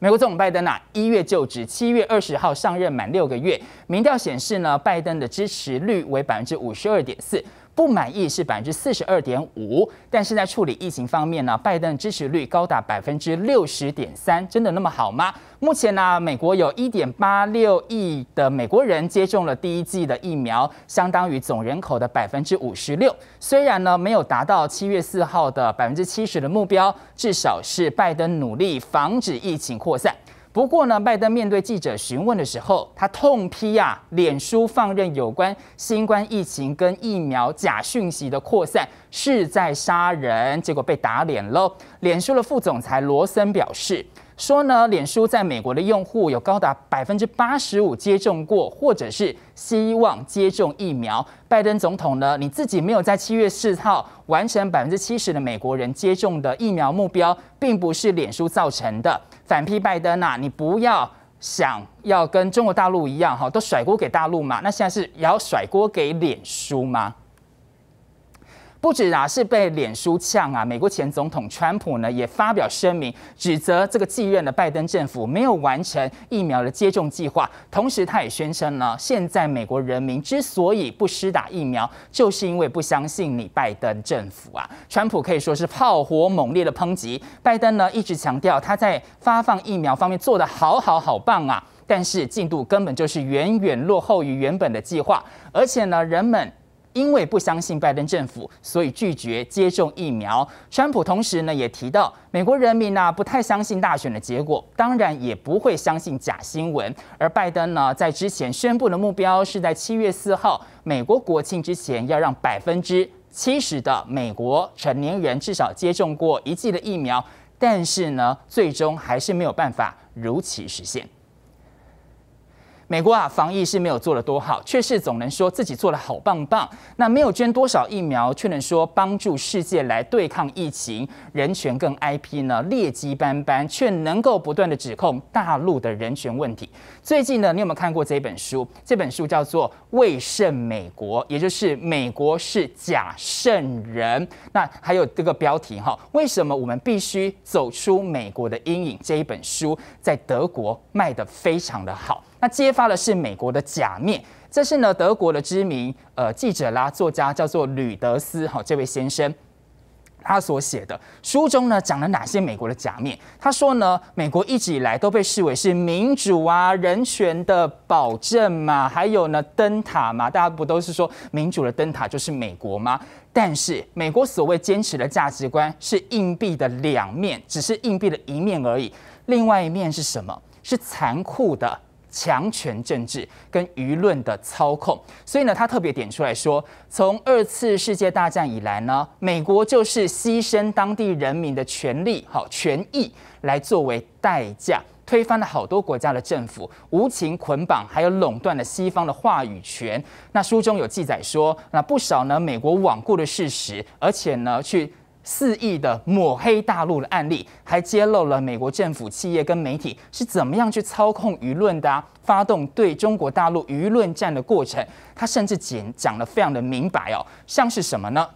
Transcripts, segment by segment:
美国总统拜登呐，一月就职，七月二十号上任满六个月。民调显示呢，拜登的支持率为百分之五十二点四。不满意是百分之四十二点五，但是在处理疫情方面呢，拜登支持率高达百分之六十点三，真的那么好吗？目前呢，美国有一点八六亿的美国人接种了第一剂的疫苗，相当于总人口的百分之五十六。虽然呢没有达到七月四号的百分之七十的目标，至少是拜登努力防止疫情扩散。不过呢，拜登面对记者询问的时候，他痛批啊，脸书放任有关新冠疫情跟疫苗假讯息的扩散是在杀人，结果被打脸了。脸书的副总裁罗森表示。说呢，脸书在美国的用户有高达百分之八十五接种过，或者是希望接种疫苗。拜登总统呢，你自己没有在七月四号完成百分之七十的美国人接种的疫苗目标，并不是脸书造成的。反批拜登呐，你不要想要跟中国大陆一样哈，都甩锅给大陆嘛。那现在是也要甩锅给脸书吗？不止啊，是被脸书呛啊！美国前总统川普呢也发表声明，指责这个继任的拜登政府没有完成疫苗的接种计划。同时，他也宣称呢，现在美国人民之所以不施打疫苗，就是因为不相信你拜登政府啊！川普可以说是炮火猛烈的抨击拜登呢，一直强调他在发放疫苗方面做的好好好棒啊，但是进度根本就是远远落后于原本的计划，而且呢，人们。因为不相信拜登政府，所以拒绝接种疫苗。川普同时呢也提到，美国人民呢不太相信大选的结果，当然也不会相信假新闻。而拜登呢在之前宣布的目标是在七月四号美国国庆之前，要让百分之七十的美国成年人至少接种过一剂的疫苗，但是呢最终还是没有办法如期实现。美国啊，防疫是没有做得多好，却是总能说自己做的好棒棒。那没有捐多少疫苗，却能说帮助世界来对抗疫情。人权跟 IP 呢，劣迹斑斑，却能够不断的指控大陆的人权问题。最近呢，你有没有看过这一本书？这本书叫做《伪胜美国》，也就是美国是假圣人。那还有这个标题哈，为什么我们必须走出美国的阴影？这一本书在德国卖的非常的好。那揭发的是美国的假面，这是呢德国的知名呃记者啦作家叫做吕德斯哈，这位先生，他所写的书中呢讲了哪些美国的假面？他说呢，美国一直以来都被视为是民主啊人权的保证嘛，还有呢灯塔嘛，大家不都是说民主的灯塔就是美国吗？但是美国所谓坚持的价值观是硬币的两面，只是硬币的一面而已，另外一面是什么？是残酷的。强权政治跟舆论的操控，所以呢，他特别点出来说，从二次世界大战以来呢，美国就是牺牲当地人民的权利、好权益来作为代价，推翻了好多国家的政府，无情捆绑还有垄断了西方的话语权。那书中有记载说，那不少呢，美国罔顾的事实，而且呢，去。肆意的抹黑大陆的案例，还揭露了美国政府、企业跟媒体是怎么样去操控舆论的啊！发动对中国大陆舆论战的过程，他甚至讲讲的非常的明白哦，像是什么呢？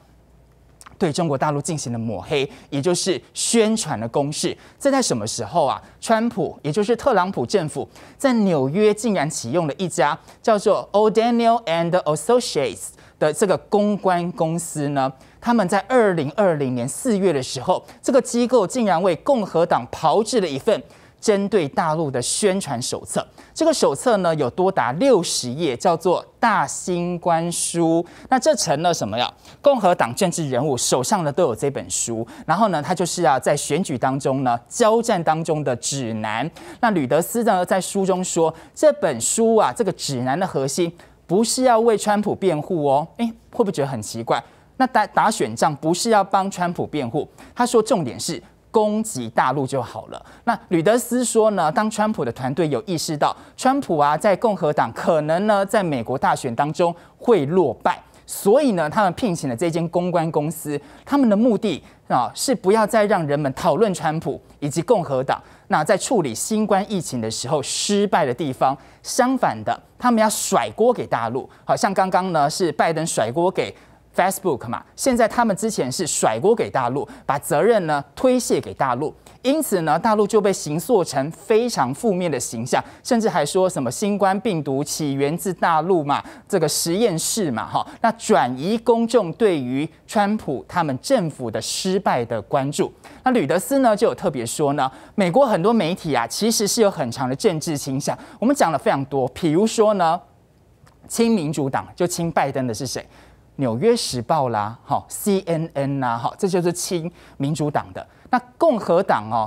对中国大陆进行了抹黑，也就是宣传的攻势。这在什么时候啊？川普，也就是特朗普政府，在纽约竟然启用了一家叫做 O'Daniel and Associates 的这个公关公司呢？他们在二零二零年四月的时候，这个机构竟然为共和党炮制了一份。针对大陆的宣传手册，这个手册呢有多达六十页，叫做《大新官书》。那这成了什么呀？共和党政治人物手上呢都有这本书。然后呢，他就是啊，在选举当中呢，交战当中的指南。那吕德斯呢，在书中说，这本书啊，这个指南的核心不是要为川普辩护哦。诶，会不会觉得很奇怪？那打打选仗不是要帮川普辩护？他说，重点是。攻击大陆就好了。那吕德斯说呢，当川普的团队有意识到川普啊，在共和党可能呢，在美国大选当中会落败，所以呢，他们聘请了这间公关公司，他们的目的啊，是不要再让人们讨论川普以及共和党。那在处理新冠疫情的时候失败的地方，相反的，他们要甩锅给大陆。好像刚刚呢，是拜登甩锅给。Facebook 嘛，现在他们之前是甩锅给大陆，把责任呢推卸给大陆，因此呢，大陆就被形塑成非常负面的形象，甚至还说什么新冠病毒起源自大陆嘛，这个实验室嘛，哈，那转移公众对于川普他们政府的失败的关注。那吕德斯呢就有特别说呢，美国很多媒体啊，其实是有很长的政治倾向，我们讲了非常多，比如说呢，亲民主党就亲拜登的是谁？纽约时报啦，好，CNN 啦，好，这就是亲民主党的。那共和党哦，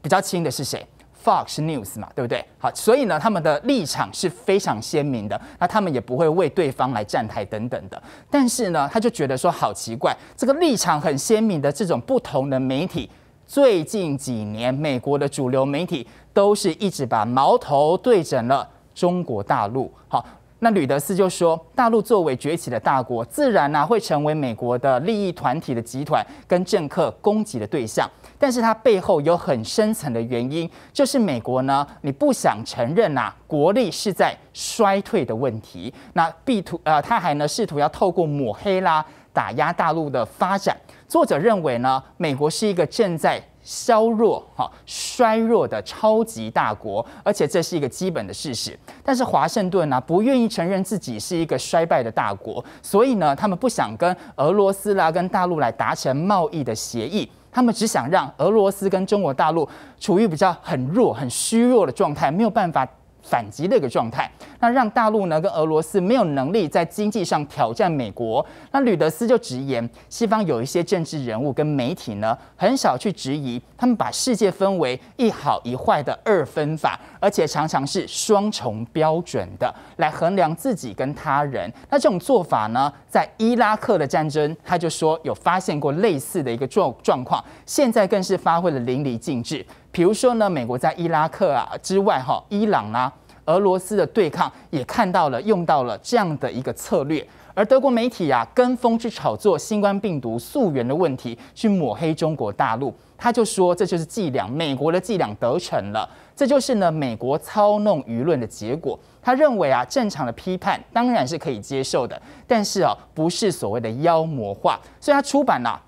比较亲的是谁？Fox News 嘛，对不对？好，所以呢，他们的立场是非常鲜明的。那他们也不会为对方来站台等等的。但是呢，他就觉得说，好奇怪，这个立场很鲜明的这种不同的媒体，最近几年美国的主流媒体都是一直把矛头对准了中国大陆。好。那吕德斯就说，大陆作为崛起的大国，自然呢会成为美国的利益团体的集团跟政客攻击的对象。但是它背后有很深层的原因，就是美国呢，你不想承认呐国力是在衰退的问题。那必图呃，他还呢试图要透过抹黑啦打压大陆的发展。作者认为呢，美国是一个正在。削弱、哈衰弱的超级大国，而且这是一个基本的事实。但是华盛顿呢，不愿意承认自己是一个衰败的大国，所以呢，他们不想跟俄罗斯啦、跟大陆来达成贸易的协议，他们只想让俄罗斯跟中国大陆处于比较很弱、很虚弱的状态，没有办法。反击的一个状态，那让大陆呢跟俄罗斯没有能力在经济上挑战美国。那吕德斯就直言，西方有一些政治人物跟媒体呢，很少去质疑，他们把世界分为一好一坏的二分法，而且常常是双重标准的来衡量自己跟他人。那这种做法呢，在伊拉克的战争，他就说有发现过类似的一个状状况，现在更是发挥了淋漓尽致。比如说呢，美国在伊拉克啊之外，哈，伊朗啊、俄罗斯的对抗也看到了，用到了这样的一个策略。而德国媒体啊，跟风去炒作新冠病毒溯源的问题，去抹黑中国大陆。他就说，这就是伎俩，美国的伎俩得逞了，这就是呢，美国操弄舆论的结果。他认为啊，正常的批判当然是可以接受的，但是啊，不是所谓的妖魔化。所以他出版了。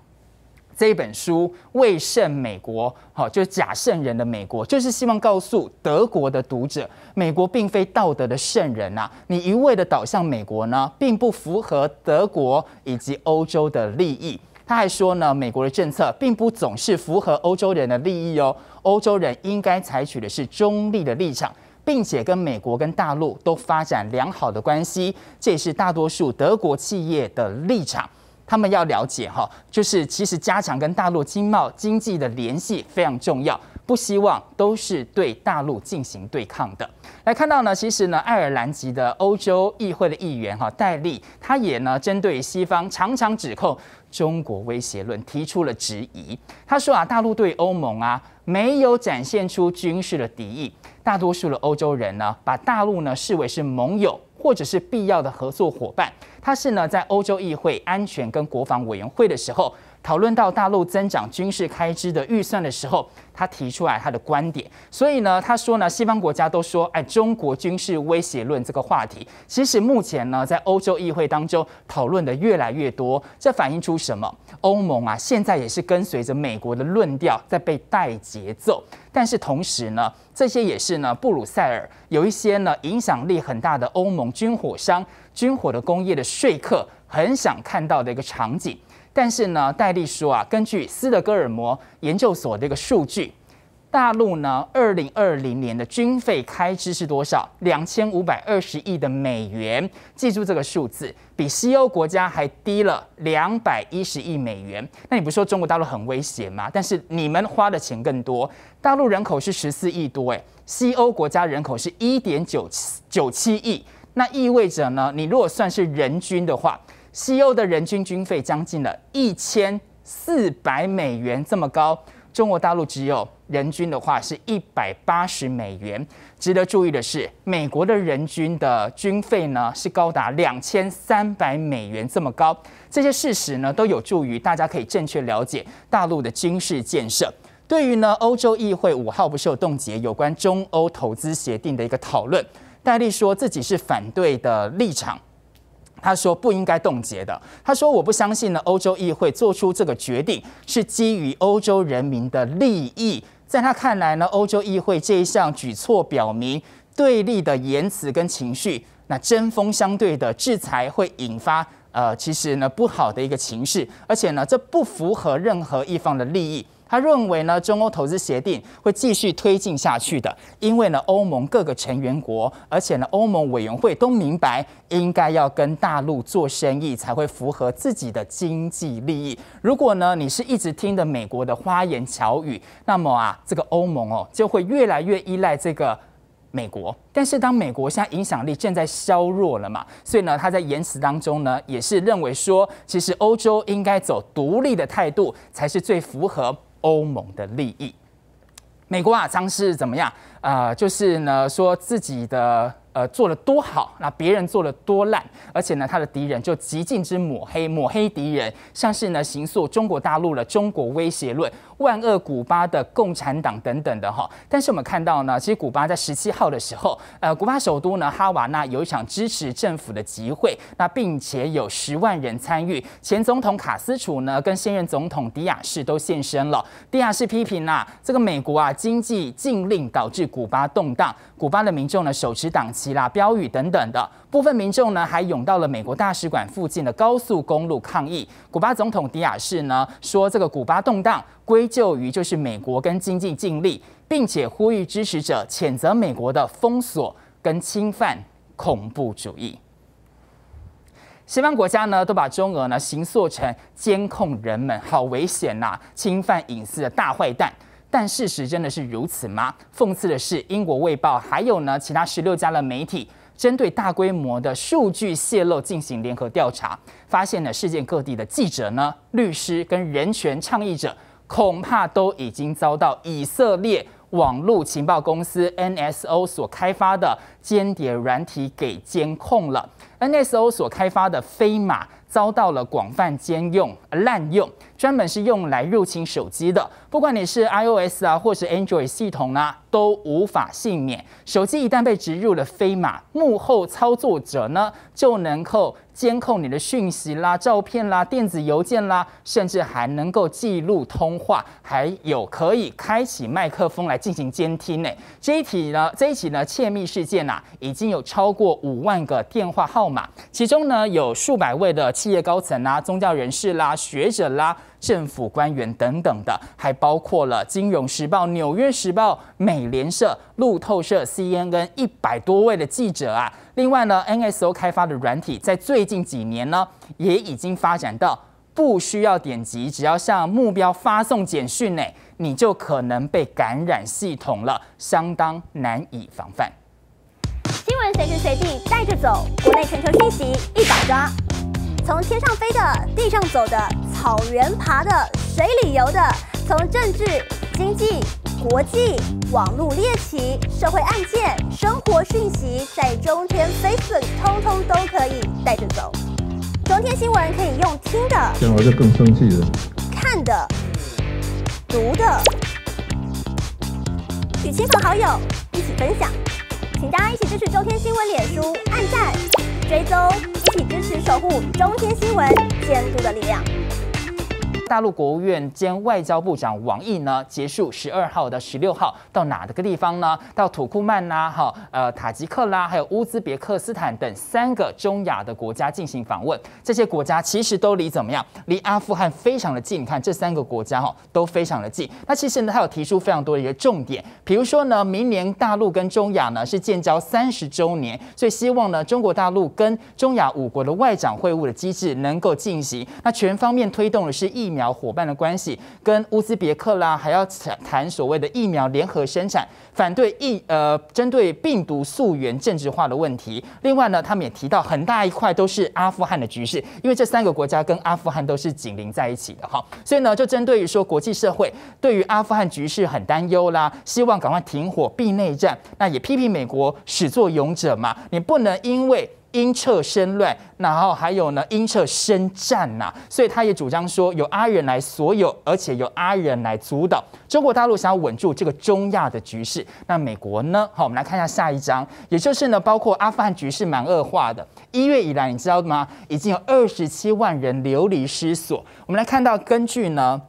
这本书为胜美国，好就是假圣人的美国，就是希望告诉德国的读者，美国并非道德的圣人呐。你一味的倒向美国呢，并不符合德国以及欧洲的利益。他还说呢，美国的政策并不总是符合欧洲人的利益哦。欧洲人应该采取的是中立的立场，并且跟美国跟大陆都发展良好的关系，这也是大多数德国企业的立场。他们要了解哈，就是其实加强跟大陆经贸经济的联系非常重要，不希望都是对大陆进行对抗的。来看到呢，其实呢，爱尔兰籍的欧洲议会的议员哈戴利，他也呢针对西方常常指控中国威胁论提出了质疑。他说啊，大陆对欧盟啊没有展现出军事的敌意，大多数的欧洲人呢把大陆呢视为是盟友。或者是必要的合作伙伴，他是呢在欧洲议会安全跟国防委员会的时候，讨论到大陆增长军事开支的预算的时候，他提出来他的观点。所以呢，他说呢，西方国家都说，哎，中国军事威胁论这个话题，其实目前呢在欧洲议会当中讨论的越来越多，这反映出什么？欧盟啊，现在也是跟随着美国的论调在被带节奏，但是同时呢。这些也是呢，布鲁塞尔有一些呢影响力很大的欧盟军火商、军火的工业的说客很想看到的一个场景。但是呢，戴丽说啊，根据斯德哥尔摩研究所的一个数据。大陆呢？二零二零年的军费开支是多少？两千五百二十亿的美元，记住这个数字，比西欧国家还低了两百一十亿美元。那你不是说中国大陆很危险吗？但是你们花的钱更多，大陆人口是十四亿多哎，西欧国家人口是一点九九七亿。那意味着呢，你如果算是人均的话，西欧的人均军费将近了一千四百美元这么高。中国大陆只有人均的话是一百八十美元。值得注意的是，美国的人均的军费呢是高达两千三百美元这么高。这些事实呢都有助于大家可以正确了解大陆的军事建设。对于呢欧洲议会五号不受冻结有关中欧投资协定的一个讨论，戴利说自己是反对的立场。他说不应该冻结的。他说我不相信呢。欧洲议会做出这个决定是基于欧洲人民的利益。在他看来呢，欧洲议会这一项举措表明对立的言辞跟情绪，那针锋相对的制裁会引发呃，其实呢不好的一个情势，而且呢这不符合任何一方的利益。他认为呢，中欧投资协定会继续推进下去的，因为呢，欧盟各个成员国，而且呢，欧盟委员会都明白，应该要跟大陆做生意才会符合自己的经济利益。如果呢，你是一直听的美国的花言巧语，那么啊，这个欧盟哦，就会越来越依赖这个美国。但是，当美国现在影响力正在削弱了嘛，所以呢，他在言辞当中呢，也是认为说，其实欧洲应该走独立的态度，才是最符合。欧盟的利益，美国啊，将是怎么样？呃，就是呢，说自己的呃做了多好，那别人做了多烂，而且呢，他的敌人就极尽之抹黑，抹黑敌人，像是呢，行诉中国大陆的中国威胁论，万恶古巴的共产党等等的哈。但是我们看到呢，其实古巴在十七号的时候，呃，古巴首都呢哈瓦那有一场支持政府的集会，那并且有十万人参与，前总统卡斯楚呢跟现任总统迪亚士都现身了。迪亚士批评呐，这个美国啊经济禁令导致。古巴动荡，古巴的民众呢手持党旗啦、标语等等的，部分民众呢还涌到了美国大使馆附近的高速公路抗议。古巴总统迪亚士呢说，这个古巴动荡归咎于就是美国跟经济禁令，并且呼吁支持者谴责美国的封锁跟侵犯恐怖主义。西方国家呢都把中俄呢形塑成监控人们、好危险呐、侵犯隐私的大坏蛋。但事实真的是如此吗？讽刺的是，英国卫报还有呢其他十六家的媒体，针对大规模的数据泄露进行联合调查，发现了世界各地的记者呢、律师跟人权倡议者，恐怕都已经遭到以色列网络情报公司 NSO 所开发的间谍软体给监控了。NSO 所开发的飞马。遭到了广泛兼用滥用，专门是用来入侵手机的。不管你是 iOS 啊，或是 Android 系统啊，都无法幸免。手机一旦被植入了飞马，幕后操作者呢就能够监控你的讯息啦、照片啦、电子邮件啦，甚至还能够记录通话，还有可以开启麦克风来进行监听呢。这一起呢，这一起呢窃密事件呐，已经有超过五万个电话号码，其中呢有数百位的。企业高层啦、宗教人士啦、学者啦、政府官员等等的，还包括了《金融时报》、《纽约时报》、美联社、路透社、C N N 一百多位的记者啊。另外呢，N S O 开发的软体在最近几年呢，也已经发展到不需要点击，只要向目标发送简讯，哎，你就可能被感染系统了，相当难以防范。新闻随时随地带着走，国内全球信息一把抓。从天上飞的，地上走的，草原爬的，水里游的，从政治、经济、国际、网络、猎奇、社会案件、生活讯息，在中天 Facebook 通通都可以带着走。中天新闻可以用听的，这样我就更生气了。看的、读的，与亲朋好友一起分享，请大家一起支持中天新闻脸书按赞追踪。一起支持、守护中天新闻监督的力量。大陆国务院兼外交部长王毅呢，结束十二号的十六号到哪的个地方呢？到土库曼啦，哈，呃，塔吉克啦，还有乌兹别克斯坦等三个中亚的国家进行访问。这些国家其实都离怎么样？离阿富汗非常的近。你看这三个国家哈，都非常的近。那其实呢，他有提出非常多的一个重点，比如说呢，明年大陆跟中亚呢是建交三十周年，所以希望呢，中国大陆跟中亚五国的外长会晤的机制能够进行，那全方面推动的是疫苗。苗伙伴的关系，跟乌兹别克啦，还要谈所谓的疫苗联合生产，反对疫呃针对病毒溯源政治化的问题。另外呢，他们也提到很大一块都是阿富汗的局势，因为这三个国家跟阿富汗都是紧邻在一起的哈。所以呢，就针对于说国际社会对于阿富汗局势很担忧啦，希望赶快停火、避内战。那也批评美国始作俑者嘛，你不能因为。因撤生乱，然后还有呢，因撤生战呐，所以他也主张说，由阿人来所有，而且由阿人来主导中国大陆想要稳住这个中亚的局势。那美国呢？好，我们来看一下下一章，也就是呢，包括阿富汗局势蛮恶化的一月以来，你知道吗？已经有二十七万人流离失所。我们来看到，根据呢。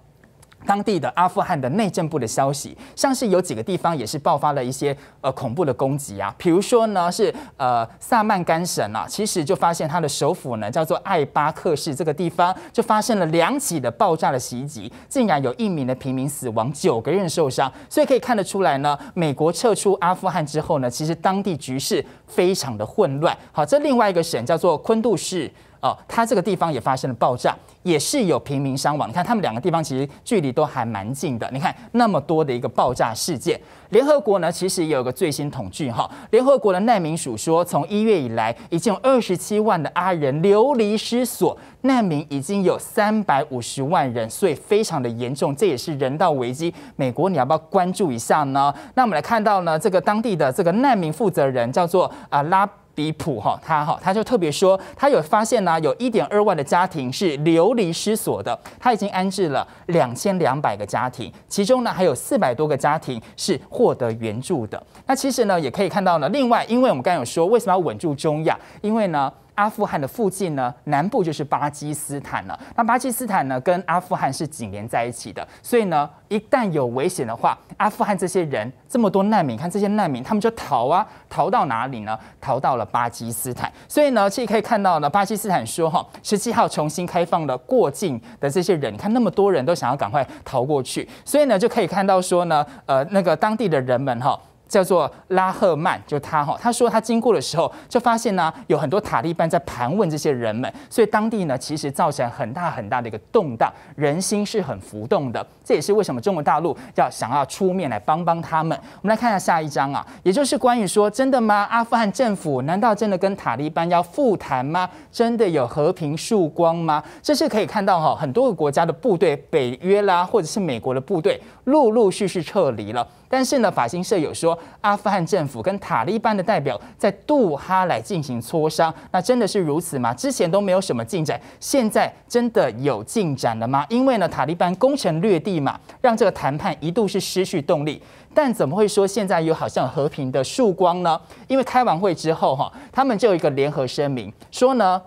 当地的阿富汗的内政部的消息，像是有几个地方也是爆发了一些呃恐怖的攻击啊，比如说呢是呃萨曼甘省啊，其实就发现它的首府呢叫做艾巴克市这个地方，就发生了两起的爆炸的袭击，竟然有一名的平民死亡，九个人受伤，所以可以看得出来呢，美国撤出阿富汗之后呢，其实当地局势非常的混乱。好，这另外一个省叫做昆杜市。哦，它这个地方也发生了爆炸，也是有平民伤亡。你看，他们两个地方其实距离都还蛮近的。你看那么多的一个爆炸事件，联合国呢其实有个最新统计哈，联合国的难民署说，从一月以来已经有二十七万的阿人流离失所，难民已经有三百五十万人，所以非常的严重，这也是人道危机。美国，你要不要关注一下呢？那我们来看到呢，这个当地的这个难民负责人叫做啊拉。离谱哈，他哈他就特别说，他有发现呢，有一点二万的家庭是流离失所的，他已经安置了两千两百个家庭，其中呢还有四百多个家庭是获得援助的。那其实呢也可以看到呢，另外因为我们刚有说为什么要稳住中亚，因为呢。阿富汗的附近呢，南部就是巴基斯坦了。那巴基斯坦呢，跟阿富汗是紧连在一起的。所以呢，一旦有危险的话，阿富汗这些人这么多难民，看这些难民，他们就逃啊，逃到哪里呢？逃到了巴基斯坦。所以呢，其实可以看到呢，巴基斯坦说哈，十七号重新开放了过境的这些人，看那么多人都想要赶快逃过去。所以呢，就可以看到说呢，呃，那个当地的人们哈。叫做拉赫曼，就他哈，他说他经过的时候，就发现呢，有很多塔利班在盘问这些人们，所以当地呢，其实造成很大很大的一个动荡，人心是很浮动的。这也是为什么中国大陆要想要出面来帮帮他们。我们来看一下下一章啊，也就是关于说真的吗？阿富汗政府难道真的跟塔利班要复谈吗？真的有和平曙光吗？这是可以看到哈，很多个国家的部队，北约啦，或者是美国的部队，陆陆续续撤离了。但是呢，法新社有说。阿富汗政府跟塔利班的代表在杜哈来进行磋商，那真的是如此吗？之前都没有什么进展，现在真的有进展了吗？因为呢，塔利班攻城略地嘛，让这个谈判一度是失去动力。但怎么会说现在有好像和平的曙光呢？因为开完会之后哈，他们就有一个联合声明说呢。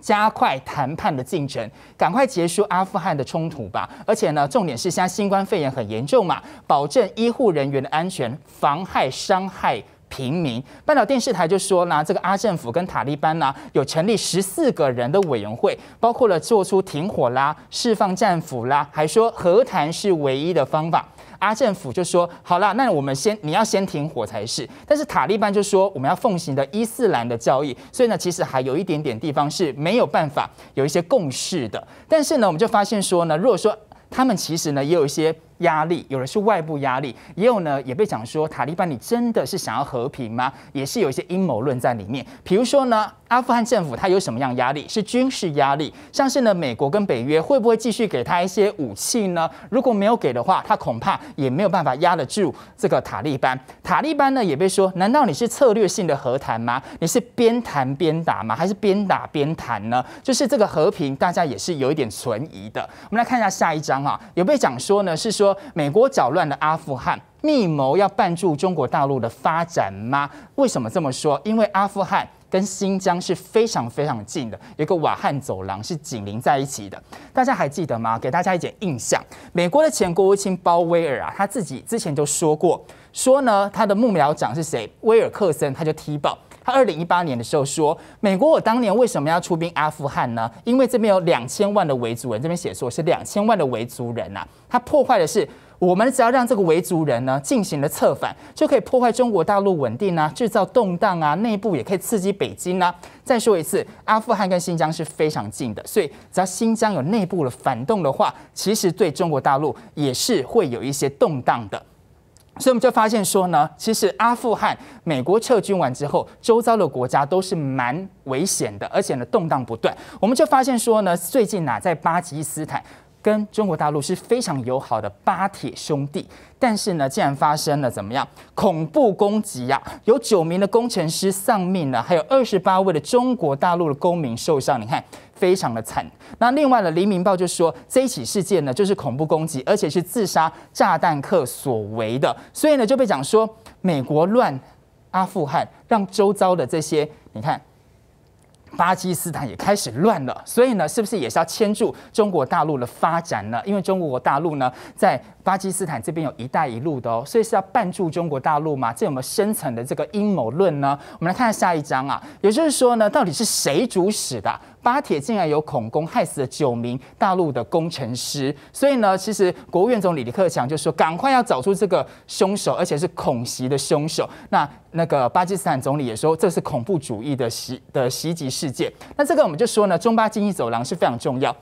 加快谈判的进程，赶快结束阿富汗的冲突吧！而且呢，重点是现在新冠肺炎很严重嘛，保证医护人员的安全，防害伤害平民。半岛电视台就说呢，这个阿政府跟塔利班呢，有成立十四个人的委员会，包括了做出停火啦、释放战俘啦，还说和谈是唯一的方法。阿政府就说：“好了，那我们先，你要先停火才是。”但是塔利班就说：“我们要奉行的伊斯兰的教义。”所以呢，其实还有一点点地方是没有办法有一些共识的。但是呢，我们就发现说呢，如果说他们其实呢也有一些。压力，有的是外部压力，也有呢，也被讲说塔利班，你真的是想要和平吗？也是有一些阴谋论在里面。比如说呢，阿富汗政府它有什么样压力？是军事压力？像是呢，美国跟北约会不会继续给他一些武器呢？如果没有给的话，他恐怕也没有办法压得住这个塔利班。塔利班呢，也被说，难道你是策略性的和谈吗？你是边谈边打吗？还是边打边谈呢？就是这个和平，大家也是有一点存疑的。我们来看一下下一章啊，有被讲说呢，是说。美国搅乱了阿富汗，密谋要绊住中国大陆的发展吗？为什么这么说？因为阿富汗跟新疆是非常非常近的，有个瓦汉走廊是紧邻在一起的。大家还记得吗？给大家一点印象，美国的前国务卿鲍威尔啊，他自己之前就说过，说呢他的幕僚长是谁，威尔克森他就踢爆。他二零一八年的时候说，美国我当年为什么要出兵阿富汗呢？因为这边有两千万的维族人，这边写说是两千万的维族人呐。他破坏的是，我们只要让这个维族人呢进行了策反，就可以破坏中国大陆稳定啊，制造动荡啊，内部也可以刺激北京啊。再说一次，阿富汗跟新疆是非常近的，所以只要新疆有内部的反动的话，其实对中国大陆也是会有一些动荡的。所以我们就发现说呢，其实阿富汗美国撤军完之后，周遭的国家都是蛮危险的，而且呢动荡不断。我们就发现说呢，最近呐在巴基斯坦。跟中国大陆是非常友好的巴铁兄弟，但是呢，竟然发生了怎么样恐怖攻击呀？有九名的工程师丧命了，还有二十八位的中国大陆的公民受伤，你看非常的惨。那另外呢，《黎明报》就说这一起事件呢，就是恐怖攻击，而且是自杀炸弹客所为的，所以呢，就被讲说美国乱阿富汗，让周遭的这些你看。巴基斯坦也开始乱了，所以呢，是不是也是要牵住中国大陆的发展呢？因为中国大陆呢，在。巴基斯坦这边有一带一路的哦，所以是要绊住中国大陆吗？这有没有深层的这个阴谋论呢？我们来看下下一章啊。也就是说呢，到底是谁主使的？巴铁竟然有恐攻，害死了九名大陆的工程师，所以呢，其实国务院总理李克强就说，赶快要找出这个凶手，而且是恐袭的凶手。那那个巴基斯坦总理也说，这是恐怖主义的袭的袭击事件。那这个我们就说呢，中巴经济走廊是非常重要。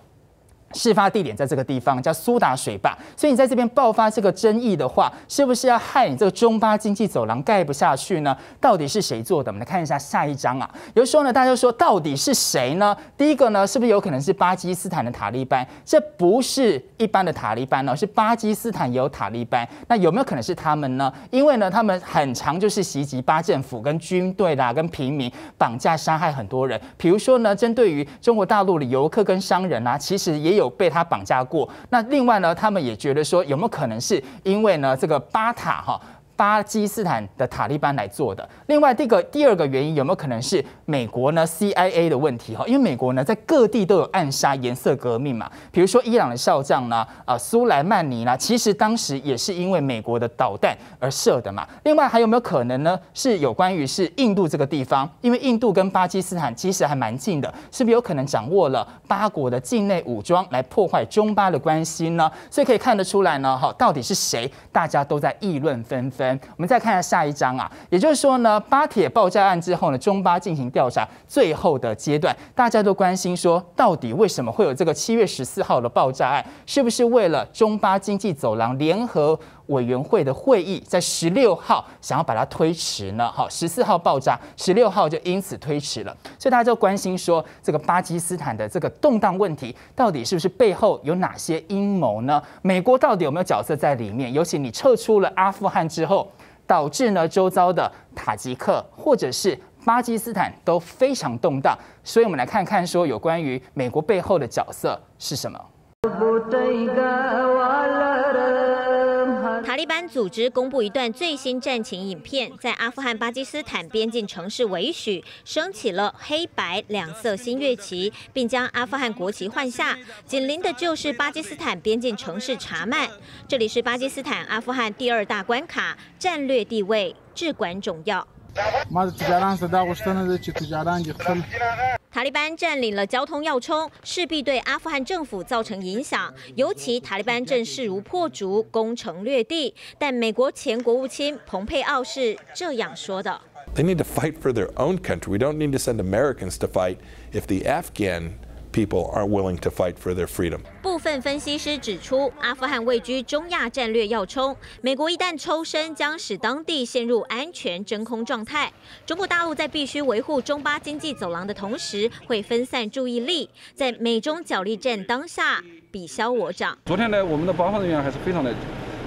事发地点在这个地方，叫苏打水坝，所以你在这边爆发这个争议的话，是不是要害你这个中巴经济走廊盖不下去呢？到底是谁做的？我们来看一下下一章啊。有时候呢，大家说到底是谁呢？第一个呢，是不是有可能是巴基斯坦的塔利班？这不是一般的塔利班呢，是巴基斯坦有塔利班。那有没有可能是他们呢？因为呢，他们很长就是袭击巴政府跟军队啦，跟平民绑架杀害很多人。比如说呢，针对于中国大陆的游客跟商人啊，其实也。有被他绑架过。那另外呢，他们也觉得说，有没有可能是因为呢，这个巴塔哈？巴基斯坦的塔利班来做的。另外，这个第二个原因有没有可能是美国呢？CIA 的问题哈，因为美国呢在各地都有暗杀颜色革命嘛，比如说伊朗的少将呢，啊苏莱曼尼呢，其实当时也是因为美国的导弹而射的嘛。另外，还有没有可能呢？是有关于是印度这个地方，因为印度跟巴基斯坦其实还蛮近的，是不是有可能掌握了八国的境内武装来破坏中巴的关系呢？所以可以看得出来呢，哈，到底是谁？大家都在议论纷纷。我们再看下下一章啊，也就是说呢，巴铁爆炸案之后呢，中巴进行调查最后的阶段，大家都关心说，到底为什么会有这个七月十四号的爆炸案？是不是为了中巴经济走廊联合？委员会的会议在十六号想要把它推迟呢，好，十四号爆炸，十六号就因此推迟了。所以大家就关心说，这个巴基斯坦的这个动荡问题，到底是不是背后有哪些阴谋呢？美国到底有没有角色在里面？尤其你撤出了阿富汗之后，导致呢周遭的塔吉克或者是巴基斯坦都非常动荡。所以，我们来看看说有关于美国背后的角色是什么。塔利班组织公布一段最新战情影片，在阿富汗巴基斯坦边境城市维许升起了黑白两色新月旗，并将阿富汗国旗换下。紧邻的就是巴基斯坦边境城市查曼，这里是巴基斯坦阿富汗第二大关卡，战略地位至关重要。塔利班占领了交通要冲，势必对阿富汗政府造成影响。尤其塔利班正势如破竹，攻城略地。但美国前国务卿蓬佩奥是这样说的：“They need to fight for their own country. We don't need to send Americans to fight if the Afghan.” people aren't their freedom. to for willing fight 部分分析师指出，阿富汗位居中亚战略要冲，美国一旦抽身，将使当地陷入安全真空状态。中国大陆在必须维护中巴经济走廊的同时，会分散注意力。在美中角力战当下，比消我长。昨天呢，我们的帮方人员还是非常的，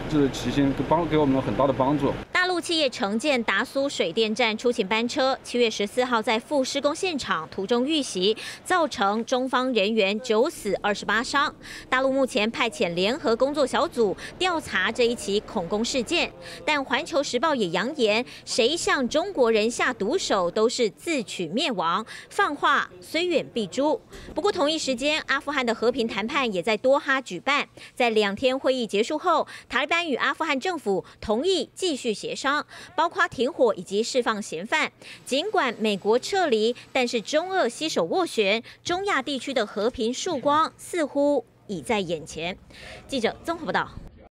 就是齐心帮给我们很大的帮助。企业承建达苏水电站出勤班车，七月十四号在赴施工现场途中遇袭，造成中方人员九死二十八伤。大陆目前派遣联合工作小组调查这一起恐攻事件，但《环球时报》也扬言，谁向中国人下毒手都是自取灭亡，放话虽远必诛。不过，同一时间，阿富汗的和平谈判也在多哈举办，在两天会议结束后，塔利班与阿富汗政府同意继续协商。包括停火以及释放嫌犯，尽管美国撤离，但是中俄携手斡旋，中亚地区的和平曙光似乎已在眼前。记者综合报道。